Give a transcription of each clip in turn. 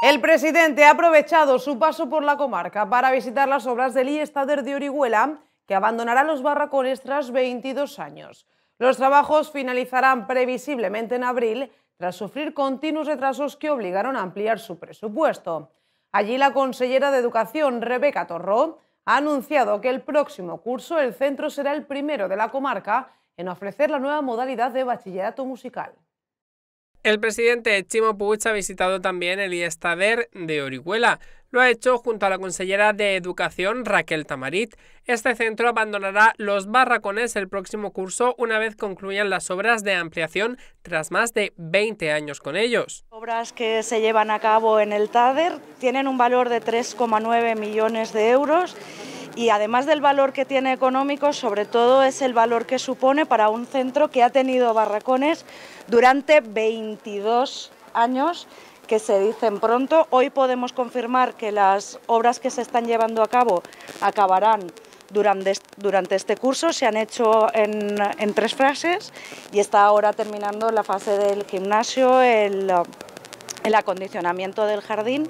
El presidente ha aprovechado su paso por la comarca para visitar las obras del Iestader de Orihuela, que abandonará los barracones tras 22 años. Los trabajos finalizarán previsiblemente en abril, tras sufrir continuos retrasos que obligaron a ampliar su presupuesto. Allí la consellera de Educación, Rebeca Torró, ha anunciado que el próximo curso el centro será el primero de la comarca en ofrecer la nueva modalidad de bachillerato musical. El presidente Chimo Puig ha visitado también el Iestader de Orihuela. Lo ha hecho junto a la consellera de Educación Raquel Tamarit. Este centro abandonará los barracones el próximo curso una vez concluyan las obras de ampliación tras más de 20 años con ellos. Obras que se llevan a cabo en el TADER tienen un valor de 3,9 millones de euros y además del valor que tiene económico, sobre todo es el valor que supone para un centro que ha tenido barracones durante 22 años que se dicen pronto. Hoy podemos confirmar que las obras que se están llevando a cabo acabarán durante, este curso, se han hecho en, tres fases y está ahora terminando la fase del gimnasio, el acondicionamiento del jardín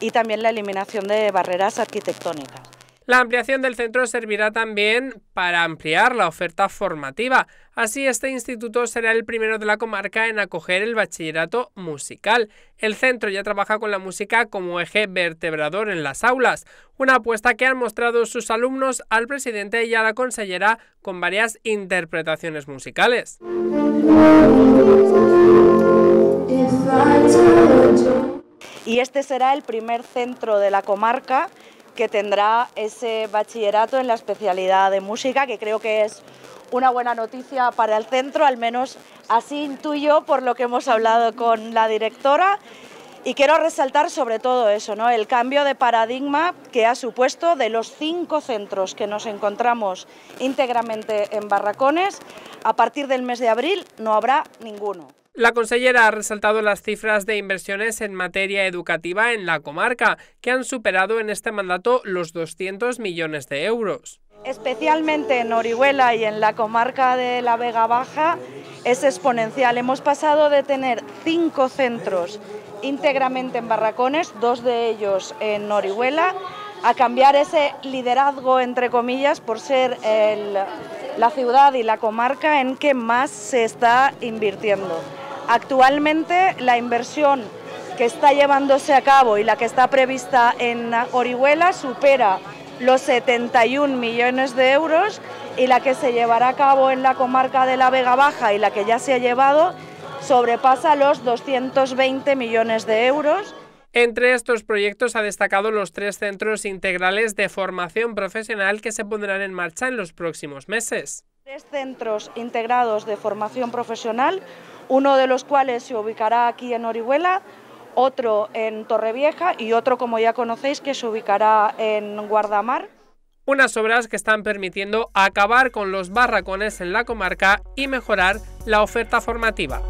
y también la eliminación de barreras arquitectónicas. La ampliación del centro servirá también para ampliar la oferta formativa. Así, este instituto será el primero de la comarca en acoger el bachillerato musical. El centro ya trabaja con la música como eje vertebrador en las aulas, una apuesta que han mostrado sus alumnos al presidente y a la consellera con varias interpretaciones musicales. Y este será el primer centro de la comarca que tendrá ese bachillerato en la especialidad de música, que creo que es una buena noticia para el centro, al menos así intuyo por lo que hemos hablado con la directora. Y quiero resaltar sobre todo eso, ¿no? el cambio de paradigma que ha supuesto de los cinco centros que nos encontramos íntegramente en Barracones, a partir del mes de abril no habrá ninguno. La consellera ha resaltado las cifras de inversiones en materia educativa en la comarca, que han superado en este mandato los 200 millones de euros. Especialmente en Orihuela y en la comarca de la Vega Baja es exponencial. Hemos pasado de tener cinco centros íntegramente en barracones, dos de ellos en Orihuela, a cambiar ese liderazgo, entre comillas, por ser la ciudad y la comarca en que más se está invirtiendo. Actualmente la inversión que está llevándose a cabo y la que está prevista en Orihuela supera los 71 millones de euros y la que se llevará a cabo en la comarca de la Vega Baja y la que ya se ha llevado sobrepasa los 220 millones de euros. Entre estos proyectos ha destacado los tres centros integrales de formación profesional que se pondrán en marcha en los próximos meses. Tres centros integrados de formación profesional, uno de los cuales se ubicará aquí en Orihuela, otro en Torrevieja y otro, como ya conocéis, que se ubicará en Guardamar. Unas obras que están permitiendo acabar con los barracones en la comarca y mejorar la oferta formativa.